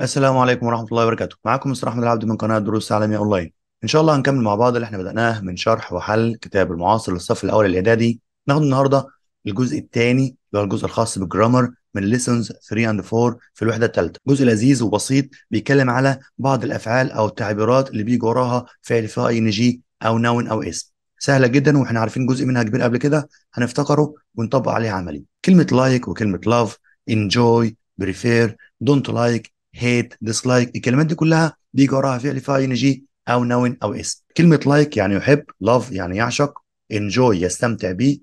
السلام عليكم ورحمة الله وبركاته معاكم مستر أحمد العبد من قناة دروس عالمية أونلاين إن شاء الله هنكمل مع بعض اللي احنا بدأناه من شرح وحل كتاب المعاصر للصف الأول الإعدادي ناخد النهاردة الجزء الثاني اللي هو الجزء الخاص بالجرامر من ليسونز 3 اند 4 في الوحدة الثالثة جزء لذيذ وبسيط بيتكلم على بعض الأفعال أو التعبيرات اللي بيجي وراها فعل في أي جي أو نون أو اسم سهله جدا واحنا عارفين جزء منها كبير قبل كده هنفتكره ونطبق عليه عملي كلمه لايك like وكلمه لاف انجوي بريفير دونت لايك هيت ديسلايك الكلمات دي كلها بيجي وراها فعل فيها اي ان جي او نون او اسم كلمه لايك like يعني يحب لاف يعني يعشق انجوي يستمتع به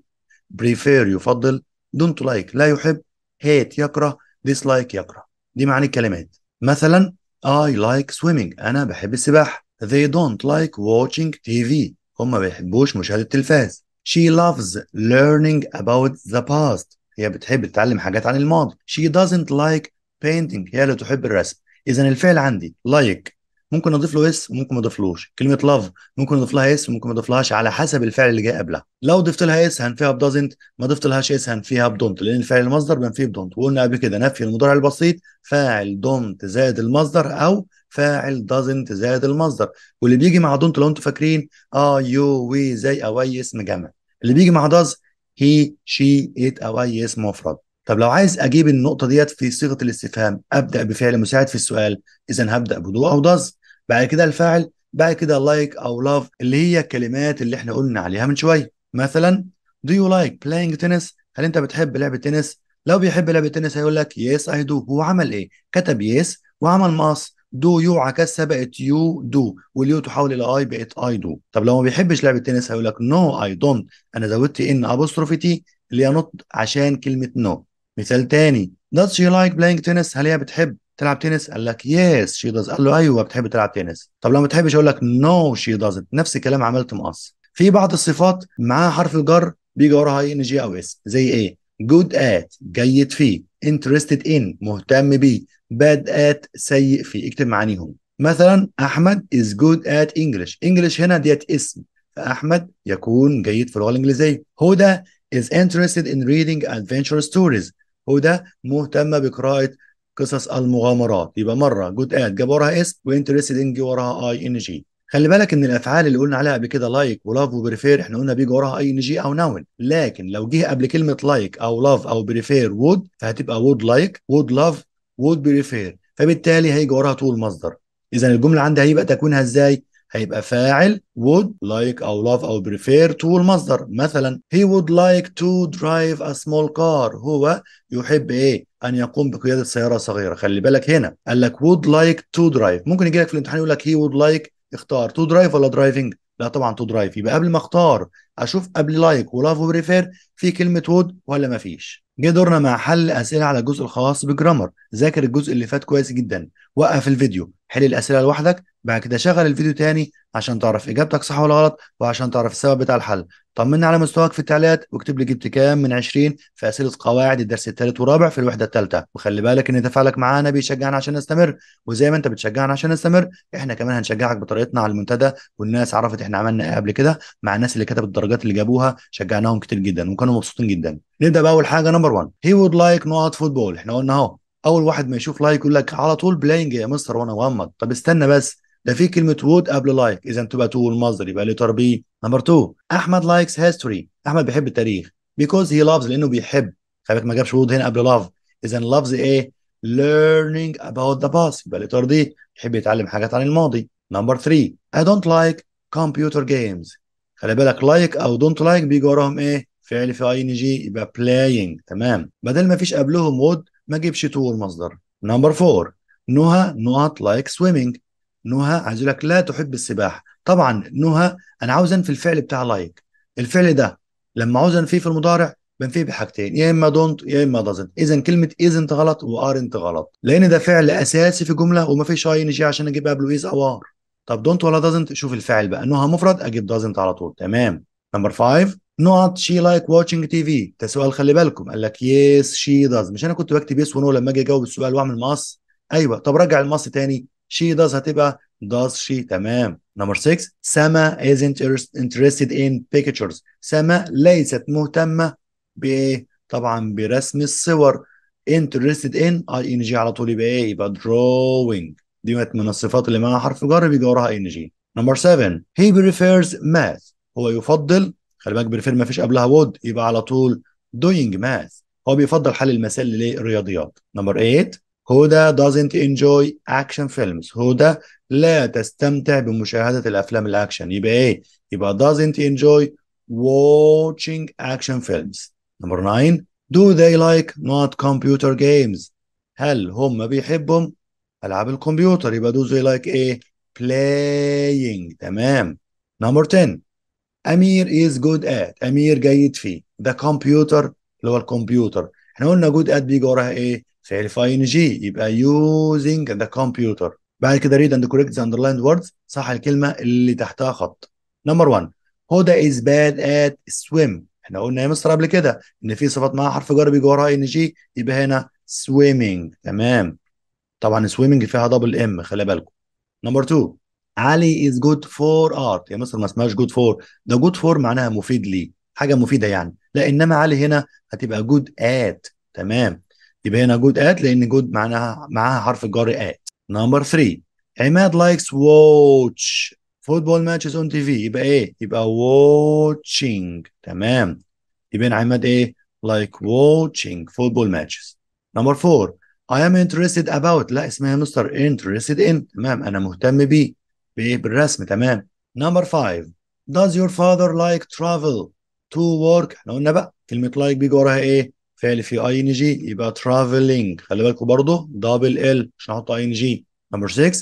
بريفير يفضل دونت لايك like لا يحب هيت يكره ديسلايك يكره دي معاني الكلمات مثلا اي لايك سويمينج أنا بحب السباحة They don't like watching TV هم ما بيحبوش مشاهدة التلفاز She loves learning about the past هي بتحب تتعلم حاجات عن الماضي She doesn't like بينتنج هي اللي تحب الرسم اذا الفعل عندي لايك like. ممكن اضيف له اس وممكن ما اضيفلوش كلمه لاف ممكن اضيف لها اس وممكن ما اضيفلهاش على حسب الفعل اللي جاي قبلها لو ضفت لها اس هنفيها بدازنت ما ضفت لهاش اس هنفيها بدونت لان الفعل المصدر بنفيه بدونت وقلنا قبل كده نفي المضارع البسيط فاعل دونت زائد المصدر او فاعل دازنت زائد المصدر واللي بيجي مع دونت لو انتوا فاكرين اه يو وي زي او اي اسم جمع اللي بيجي مع داز هي شي ات او اي اسم مفرد طب لو عايز اجيب النقطه ديت في صيغه الاستفهام ابدا بفعل مساعد في السؤال اذا هبدا بدو او داز بعد كده الفاعل بعد كده لايك او لاف اللي هي الكلمات اللي احنا قلنا عليها من شويه مثلا do you like playing tennis هل انت بتحب لعب التنس لو بيحب لعب التنس هيقول لك يس اي دو هو عمل ايه كتب يس وعمل ماس دو يو عكسها بقت يو دو واليو تحول الى اي بقت اي دو طب لو ما بيحبش لعب التنس هيقول لك نو اي دونت انا زودت ان ابوستروفي تي اللي هي نط عشان كلمه نو no. مثال تاني does she like playing tennis هل هي بتحب تلعب تنس قال لك يس she does قال له ايوه بتحب تلعب تنس طب لو ما بتحبش اقول لك نو شي doesn't نفس الكلام عملت مقص في بعض الصفات معاها حرف الجر بيجي وراها اي ان جي او اس زي ايه جود ات جيد فيه interested in مهتم بيه bad at سيء فيه اكتب معانيهم مثلا احمد is good at english english هنا ديت اسم فاحمد يكون جيد في اللغه الانجليزيه هدى is interested in reading adventure stories هدى مهتمه بقراءه قصص المغامرات يبقى مره جود اد جاب وراها اسم وانترستد ان جه وراها اي ان جي خلي بالك ان الافعال اللي قلنا عليها قبل كده لايك ولاف وبريفير احنا قلنا بيجي وراها اي ان جي او نون لكن لو جه قبل كلمه لايك like او لاف او بريفير وود فهتبقى وود لايك وود لاف وود بريفير فبالتالي هيجي وراها طول مصدر اذا الجمله عندي هيبقى تكوينها ازاي هيبقى فاعل would like أو love أو prefer to المصدر مثلا he would like to drive a small car هو يحب إيه أن يقوم بقيادة سيارة صغيرة خلي بالك هنا قال لك would like to drive ممكن يجي لك في الامتحان يقول لك he would like اختار to drive ولا driving لا طبعا to drive يبقى قبل ما اختار اشوف قبل لايك ولاف وبريفير في كلمه وود ولا ما فيش جه دورنا مع حل اسئله على الجزء الخاص بجرامر ذاكر الجزء اللي فات كويس جدا وقف الفيديو حل الاسئله لوحدك بعد كده شغل الفيديو تاني عشان تعرف اجابتك صح ولا غلط وعشان تعرف السبب بتاع الحل طمني على مستواك في التعليقات واكتب لي جبت كام من 20 في اسئله قواعد الدرس الثالث والرابع في الوحده الثالثه وخلي بالك ان تفاعلك معانا بيشجعنا عشان نستمر وزي ما انت بتشجعنا عشان نستمر احنا كمان هنشجعك بطريقتنا على المنتدى والناس عرفت احنا عملنا ايه قبل كده مع الناس اللي كتبت الدرجات اللي جابوها شجعناهم كتير جدا وكانوا مبسوطين جدا نبدا باول حاجه نمبر 1 هي وود لايك نقط فوتبول احنا قلنا اهو اول واحد ما يشوف لايك يقول لك على طول بلاينج يا مستر وانا مغمض طب استنى بس ده في كلمه وود قبل لايك اذا تبقى تو المصدر يبقى ليه تربيه نمبر 2 احمد لايكس هيستوري احمد بيحب التاريخ بيكوز هي لافز لانه بيحب خلي بالك ما جابش وود هنا قبل لاف اذا لافز ايه learning about the past يبقى ليه ترضيه بيحب يتعلم حاجات عن الماضي نمبر 3 اي دونت لايك كمبيوتر جيمز خلي بالك لايك او دونت لايك بيجي وراهم ايه فعل في اي ان جي يبقى بلاينج تمام بدل ما فيش قبلهم وود ما جيبش تو المصدر نمبر 4 نوها نوت لايك سويمنج نهى عايز لك لا تحب السباحه طبعا نهى انا عاوز انفي الفعل بتاع لايك الفعل ده لما عاوز انفيه في المضارع بنفيه بحاجتين يا اما دونت يا اما دازنت اذا كلمه ايزنت غلط وارنت غلط لان ده فعل اساسي في جمله وما فيش اي جي عشان اجيب قبله ايز او ار طب دونت ولا دازنت شوف الفعل بقى نهى مفرد اجيب دازنت على طول تمام نمبر 5 نوت شي لايك واتشنج تي في ده سؤال خلي بالكم قال لك يس شي داز مش انا كنت بكتب يس ونو لما اجي اجاوب السؤال واعمل مقص ايوه طب رجع المقص تاني she does هتبقى does she تمام نمبر 6 سما isn't interested in pictures سما ليست مهتمة بإيه؟ طبعا برسم الصور interested in اي آه، ان جي على طول يبقى ايه؟ يبقى drawing دي من الصفات اللي معاها حرف جر بيجي وراها ان جي نمبر 7 he prefers math هو يفضل خلي بالك بريفير ما فيش قبلها وود يبقى على طول doing math هو بيفضل حل المسائل للرياضيات نمبر 8 هدى doesn't enjoy action films هدى لا تستمتع بمشاهدة الأفلام الأكشن يبقى إيه؟ يبقى doesn't enjoy watching action films number 9 do they like not computer games هل هم بيحبوا ألعاب الكمبيوتر يبقى do they like إيه؟ playing تمام number 10 أمير is good at أمير جيد فيه the computer اللي هو الكمبيوتر احنا قلنا good at بيجي وراها إيه؟ سيعرف اي ان جي يبقى using the computer بعد كده read and correct the underlined words صح الكلمه اللي تحتها خط نمبر 1 هدى از باد ات سويم احنا قلنا يا مستر قبل كده ان في صفات معاها حرف جر بيجي وراها ان جي يبقى هنا swimming تمام طبعا swimming فيها دبل ام خلي بالكم نمبر 2 علي از جود فور ارت يا مصر ما اسمهاش جود فور ده جود فور معناها مفيد لي حاجه مفيده يعني لا انما علي هنا هتبقى جود ات تمام يبقى هنا جود ات لان جود معناها معاها حرف الجر ات نمبر 3 عماد لايكس واتش فوتبول ماتشز اون تي في يبقى ايه يبقى واتشينج تمام يبقى عماد ايه لايك واتشينج فوتبول ماتشز نمبر 4 I am interested about لا اسمها مستر interested in تمام انا مهتم بيه بايه بالرسم تمام نمبر 5 does your father like travel to work احنا قلنا بقى كلمه like بيجي وراها ايه فعل في اي ان جي يبقى ترافلينج خلي بالكم برضه دبل ال مش احط اي ان جي نمبر 6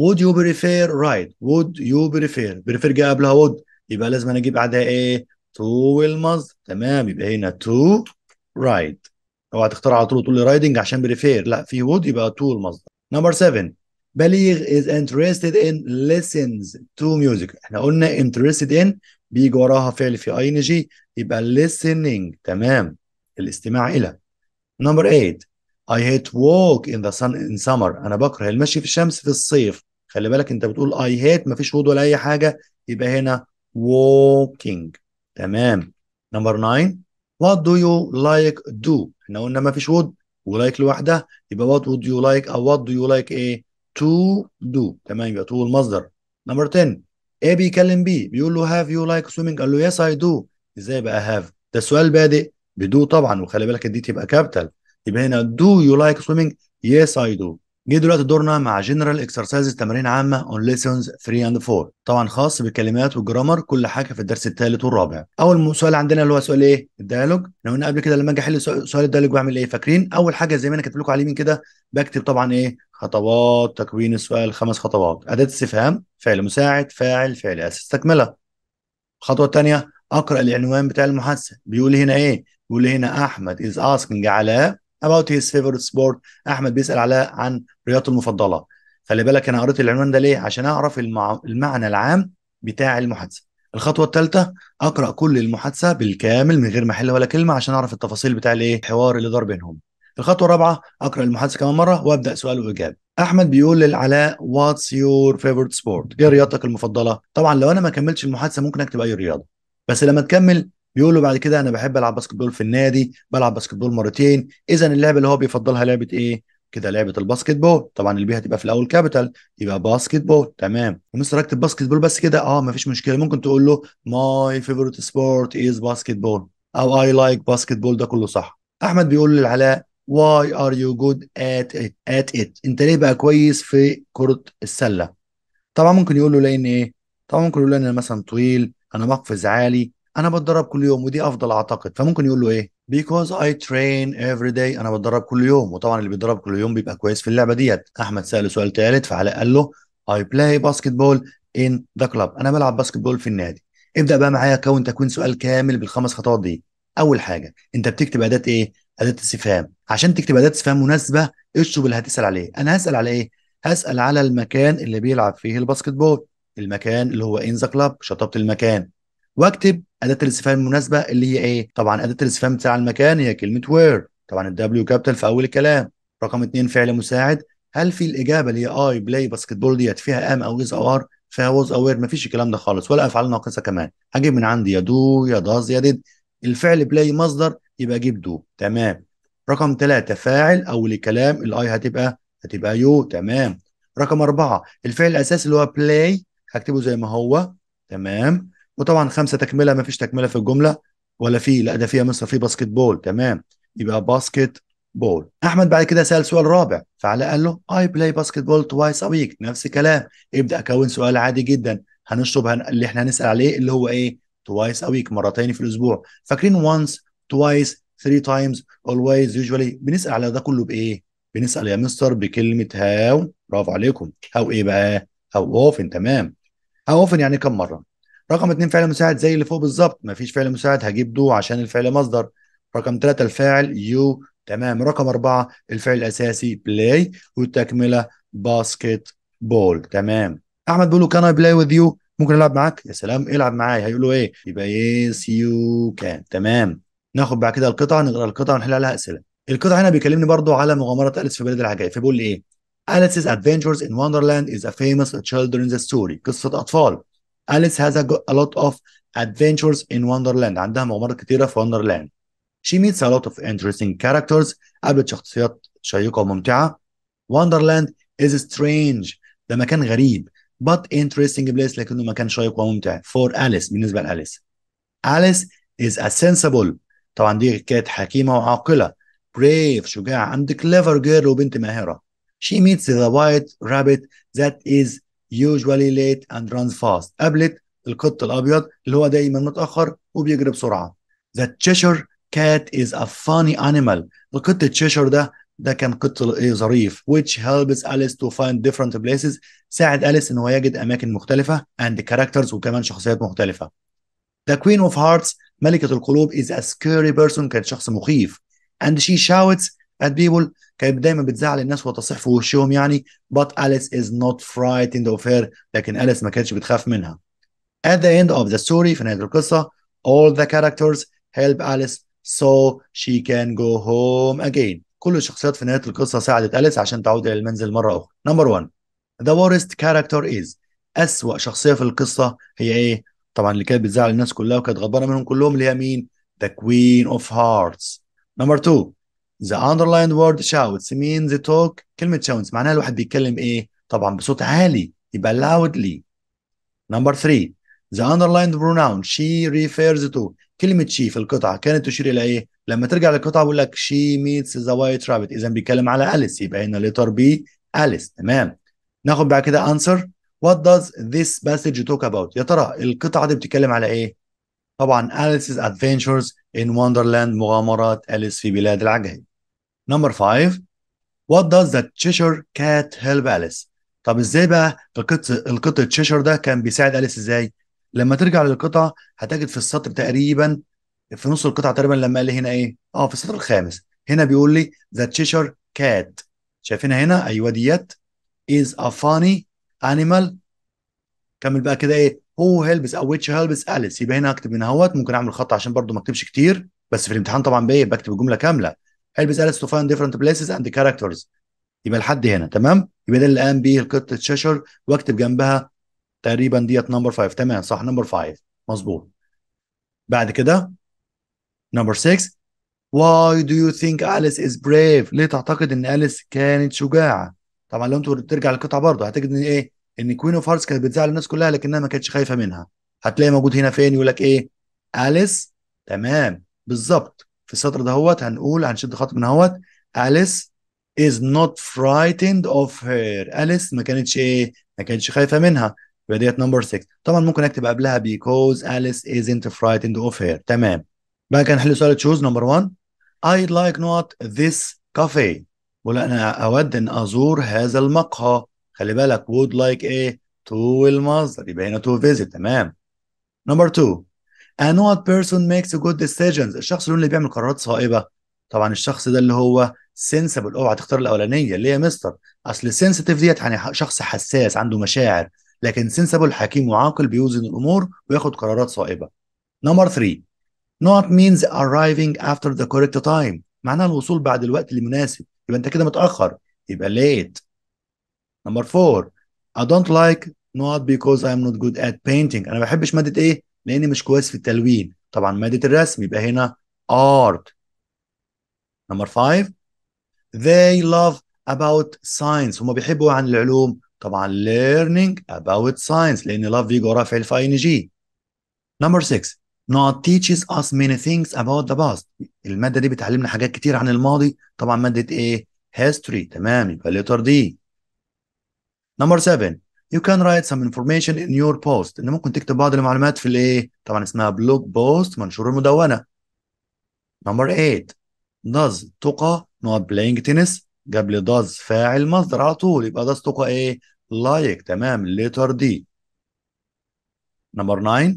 would you prefer ride would you prefer prefer جه قبلها would يبقى لازم انا اجيب بعدها ايه تو will تمام يبقى هنا تو رايد اوعى تختار على طول تقول لي رايدنج عشان بريفير لا في وود يبقى تو المصدر نمبر 7 بليغ از انترستد ان ليسنز تو ميوزك احنا قلنا انترستد ان بيجي وراها فعل في اي ان جي يبقى listening تمام الاستماع إلى نمبر 8 I hate walk in the sun in summer أنا بكره المشي في الشمس في الصيف خلي بالك أنت بتقول I hate مفيش فيش ولا أي حاجة يبقى هنا walking تمام نمبر 9 What do you like do احنا قلنا مفيش ود ولايك لوحدها يبقى what would you like or what do you like إيه to do تمام يبقى to المصدر نمبر 10 A بيكلم B بيقول له have you like swimming قال له yes I do ازاي بقى have ده سؤال بادئ بدو طبعا وخلي بالك دي تبقى كابيتال يبقى هنا دو يو لايك سويمنج يس اي دو جه دلوقتي دورنا مع جنرال اكسرسايز تمارين عامه اون ليسونز 3 اند 4 طبعا خاص بالكلمات والجرامر كل حاجه في الدرس الثالث والرابع اول سؤال عندنا اللي هو سؤال ايه الديالوج لو قلنا قبل كده لما اجي احل سؤال الديالوج بعمل ايه فاكرين اول حاجه زي ما انا كاتب لكم عليه من كده بكتب طبعا ايه خطوات تكوين السؤال خمس خطوات اداه استفهام فعل مساعد فاعل فعل اساس تكمله الخطوه الثانيه اقرا العنوان بتاع المحادثه بيقول هنا ايه يقول هنا احمد از اسكينج على اباوت هيز فيفورت سبورت احمد بيسال على عن رياضته المفضله خلي بالك انا قريت العنوان ده ليه عشان اعرف المع... المعنى العام بتاع المحادثه الخطوه الثالثه اقرا كل المحادثه بالكامل من غير ما احل ولا كلمه عشان اعرف التفاصيل بتاع الايه الحوار اللي دار بينهم الخطوه الرابعه اقرا المحادثه كمان مره وابدا سؤال واجابه احمد بيقول للعلاء واتس يور فيفورت سبورت ايه رياضتك المفضله طبعا لو انا ما كملتش المحادثه ممكن اكتب اي رياضه بس لما تكمل بيقول له بعد كده انا بحب العب باسكتبول في النادي بلعب باسكتبول مرتين اذا اللعبه اللي هو بيفضلها لعبه ايه كده لعبه الباسكتبول طبعا اللي بيها تبقى في الاول كابيتال يبقى باسكتبول تمام ومستر اكتب باسكتبول بس كده اه مفيش مشكله ممكن تقول له ماي فيفورت سبورت از باسكتبول او اي لايك باسكتبول ده كله صح احمد بيقول للعلاء واي ار يو جود ات ات ات ات انت ليه بقى كويس في كره السله طبعا ممكن يقول له لان ايه طبعا ممكن يقول له انا مثلا طويل انا مقفز عالي انا بتدرب كل يوم ودي افضل اعتقد فممكن يقول له ايه because I train every day انا بتدرب كل يوم وطبعا اللي بيتدرب كل يوم بيبقى كويس في اللعبه ديت احمد ساله سؤال ثالث فعلاء قال له I play basketball in the club انا بلعب باسكتبول في النادي ابدا بقى معايا كون تكوين سؤال كامل بالخمس خطوات دي اول حاجه انت بتكتب اداه ايه اداه استفهام عشان تكتب اداه استفهام مناسبه اشرب اللي هتسال عليه انا هسال على ايه هسال على المكان اللي بيلعب فيه الباسكتبول المكان اللي هو ان ذا كلاب شطبت المكان واكتب اداه الاستفهام المناسبه اللي هي ايه طبعا اداه الاستفهام بتاع المكان هي كلمه وير طبعا الدبليو كابيتال في اول الكلام رقم اثنين فعل مساعد هل في الاجابه اللي هي اي بلاي باسكتبول ديت فيها ام او از او ار فيها ووز او وير مفيش الكلام ده خالص ولا افعال ناقصه كمان هجيب من عندي يا دو يا داز يا ديد الفعل بلاي مصدر يبقى اجيب دو تمام رقم ثلاثة فاعل اول الكلام الاي هتبقى هتبقى يو تمام رقم أربعة الفعل الأساسي اللي هو بلاي هكتبه زي ما هو تمام وطبعا خمسه تكمله ما فيش تكمله في الجمله ولا في لا ده فيها مصر في باسكت بول تمام يبقى باسكت بول احمد بعد كده سال سؤال رابع فعلاء قال له اي بلاي باسكت بول توايس ا ويك نفس الكلام ابدا اكون سؤال عادي جدا هنشرب هن... اللي احنا هنسال عليه اللي هو ايه توايس ا ويك مرتين في الاسبوع فاكرين وانس توايس ثري تايمز اولويز يوجوالي بنسال على ده كله بايه بنسال يا مستر بكلمه هاو برافو عليكم هاو ايه بقى هاو اوفن تمام هاو اوفن يعني كم مره رقم اتنين فعل مساعد زي اللي فوق بالظبط ما فيش فعل مساعد هجيب دو عشان الفعل مصدر رقم ثلاثة الفاعل يو تمام رقم أربعة الفعل الأساسي بلاي والتكملة باسكت بول تمام أحمد بيقول له كان أي بلاي وذ يو ممكن ألعب معاك يا سلام العب معايا هيقول له إيه يبقى يس يو كان تمام ناخد بعد كده القطعة نقرأ القطعة ونحل عليها أسئلة القطعة هنا بيكلمني برضو على مغامرة أليس في بلاد العجائب فبيقول لي إيه Alice's Adventures in Wonderland is a famous children's story قصة أطفال Alice has a, a lot of adventures in Wonderland عندها مغامرات كتيرة في Wonderland She meets a lot of interesting characters قابلت شخصيات شيقة وممتعة Wonderland is strange ده مكان غريب but interesting place لكنه مكان شيق وممتع for Alice بالنسبة لأليس Alice is a sensible طبعا دي كانت حكيمة وعاقلة brave شجاعة and clever girl وبنت ماهرة She meets the white rabbit that is usually late and runs fast قابلت القط الابيض اللي هو دايما متاخر وبيجري بسرعه the Cheshire cat is a funny animal القط تشيشر ده ده كان قط ظريف which helps Alice to find different places ساعد أليس إن هو يجد أماكن مختلفة and characters وكمان شخصيات مختلفة. The Queen of Hearts ملكة القلوب is a scary person كانت شخص مخيف and she shouts اد people كانت دايما بتزعل الناس وتصيح في وشهم يعني but Alice is not frightened of her لكن أليس ما كانتش بتخاف منها at the end of the story في نهاية القصة all the characters help Alice so she can go home again كل الشخصيات في نهاية القصة ساعدت أليس عشان تعود إلى المنزل مرة أخرى نمبر 1 the worst character is أسوأ شخصية في القصة هي إيه؟ طبعا اللي كانت بتزعل الناس كلها وكانت غضبانة منهم كلهم اللي هي مين؟ the queen of hearts نمبر 2 The underlined word shouts means talk كلمة shouts معناها الواحد بيتكلم إيه؟ طبعا بصوت عالي يبقى loudly. Number three The underlined pronoun she refers to كلمة she في القطعة كانت تشير إلى إيه؟ لما ترجع للقطعة بيقول لك she meets the white rabbit إذا بيتكلم على أليس يبقى هنا letter B أليس تمام ناخد بعد كده answer What does this passage talk about؟ يا ترى القطعة دي بتتكلم على إيه؟ طبعا أليس adventures in wonderland مغامرات أليس في بلاد العجائب نمبر 5 What does the Cheshire cat help Alice؟ طب ازاي بقى القط القط تشيشر ده كان بيساعد أليس ازاي؟ لما ترجع للقطعة هتجد في السطر تقريبا في نص القطعة تقريبا لما قال لي هنا ايه؟ اه في السطر الخامس هنا بيقول لي ذا تشيشر كات شايفينها هنا ايوه ديت از ا فاني انيمال كمل بقى كده ايه؟ هو هيلبس او ويتش هيلبس أليس يبقى هنا اكتب من اهوت ممكن اعمل خط عشان برضو ما اكتبش كتير بس في الامتحان طبعا بايه بكتب الجملة كاملة البس أليس تو فايند ديفرنت بليسز اند كاركترز يبقى لحد هنا تمام يبقى ده اللي قام بيه القطه شاشر واكتب جنبها تقريبا ديت نمبر 5 تمام صح نمبر 5 مظبوط بعد كده نمبر 6 why do you think Alice is brave ليه تعتقد ان أليس كانت شجاعه طبعا لو انت ترجع للقطعه برضه هتجد ان ايه ان كوين اوف هارتس كانت بتزعل الناس كلها لكنها ما كانتش خايفه منها هتلاقي موجود هنا فين يقول لك ايه أليس تمام بالظبط في السطر دهوت هنقول هنشد خط من اهوت أليس از نوت فرايتند اوف هير أليس ما كانتش ايه ما كانتش خايفة منها يبقى ديت نمبر 6 طبعا ممكن اكتب قبلها بيكوز اليس ازنت فرايتند اوف هير تمام بقى كان حل سؤال تشوز نمبر 1 اي لايك نوت ذيس كافي ولا انا اود ان ازور هذا المقهى خلي بالك وود لايك ايه تو المصدر يبقى هنا تو فيزيت تمام نمبر 2 and what person makes a good decisions الشخص اللي, اللي بيعمل قرارات صائبه طبعا الشخص ده اللي هو سنسبل اوعى تختار الاولانيه اللي هي مستر اصل سنسيتيف ديت يعني شخص حساس عنده مشاعر لكن سنسبل حكيم وعاقل بيوزن الامور وياخد قرارات صائبه نمبر 3 not means arriving after the correct time معناها الوصول بعد الوقت المناسب يبقى انت كده متاخر يبقى late نمبر 4 I don't like not because I'm not good at painting انا ما بحبش ماده ايه لاني مش كويس في التلوين طبعا ماده الرسم يبقى هنا art نمبر 5 they love about science هم بيحبوا عن العلوم طبعا learning about science لان love يجي وراه فعل في جي نمبر 6 not teaches us many things about the past المادة دي بتعلمنا حاجات كتير عن الماضي طبعا مادة ايه history تمام يبقى letter دي نمبر 7 يو كان رايت سم انفورميشن ان يور بوست ان ممكن تكتب بعض المعلومات في الايه طبعا اسمها بلوج بوست منشور مدونه نمبر 8 does تقى not playing tennis جاب لي does فاعل مصدر على طول يبقى does تقى ايه لايك like. تمام letter دي نمبر 9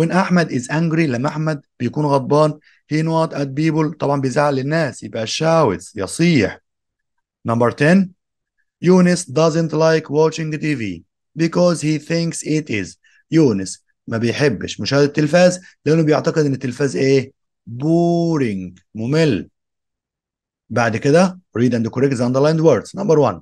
when احمد is angry لما احمد بيكون غضبان he not at people طبعا بيزعل الناس يبقى shouts يصيح نمبر 10 Yunus doesn't like watching TV because he thinks it is يونس ما بيحبش مشاهدة التلفاز لأنه بيعتقد إن التلفاز إيه؟ boring ممل بعد كده read and correct the underlined words number one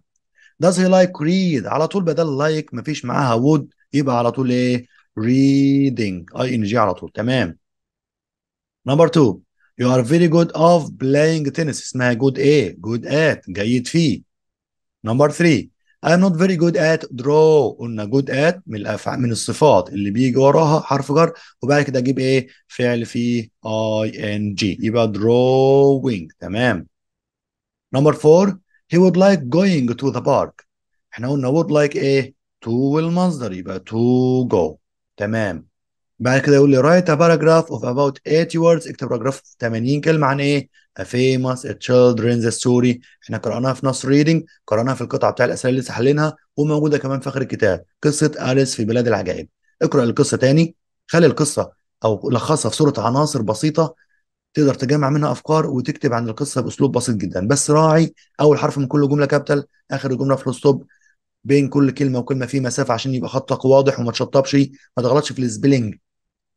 does he like read على طول بدل like مفيش معاها would يبقى على طول إيه؟ reading اي ان جي على طول تمام number two you are very good of playing tennis اسمها good إيه؟ good at جيد فيه نمبر 3 I'm not very good at draw قلنا good at من الأفع... من الصفات اللي بيجي وراها حرف جر وبعد كده اجيب ايه فعل فيه اي ان جي يبقى drawing تمام نمبر 4 he would like going to the park احنا قلنا would like ايه to المصدر يبقى to go تمام بعد كده يقول لي write a paragraph of about 80 words اكتب باراجراف 80 كلمه عن ايه؟ a famous a children's story احنا قرأناها في نص ريدنج قرأناها في القطعه بتاع الاسئله اللي لسه حلينها وموجوده كمان في اخر الكتاب قصه أليس في بلاد العجائب اقرأ القصه تاني خلي القصه او لخصها في صوره عناصر بسيطه تقدر تجمع منها افكار وتكتب عن القصه باسلوب بسيط جدا بس راعي اول حرف من كل جمله كابيتال اخر جمله في الستوب بين كل كلمه وكلمه في مسافه عشان يبقى خطك واضح وما تشطبش ما تغلطش في السبيلنج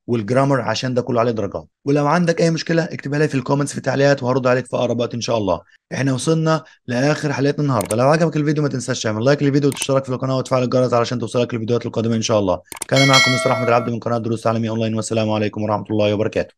والجرامر عشان ده كله عليه درجات ولو عندك اي مشكله اكتبها لي في الكومنتس في التعليقات وهرد عليك في اقرب وقت ان شاء الله احنا وصلنا لاخر حلقتنا النهارده لو عجبك الفيديو ما تنساش تعمل لايك للفيديو وتشترك في القناه وتفعل الجرس علشان توصلك الفيديوهات القادمه ان شاء الله كان معكم مستر احمد العبد من قناه دروس تعليميه اونلاين والسلام عليكم ورحمه الله وبركاته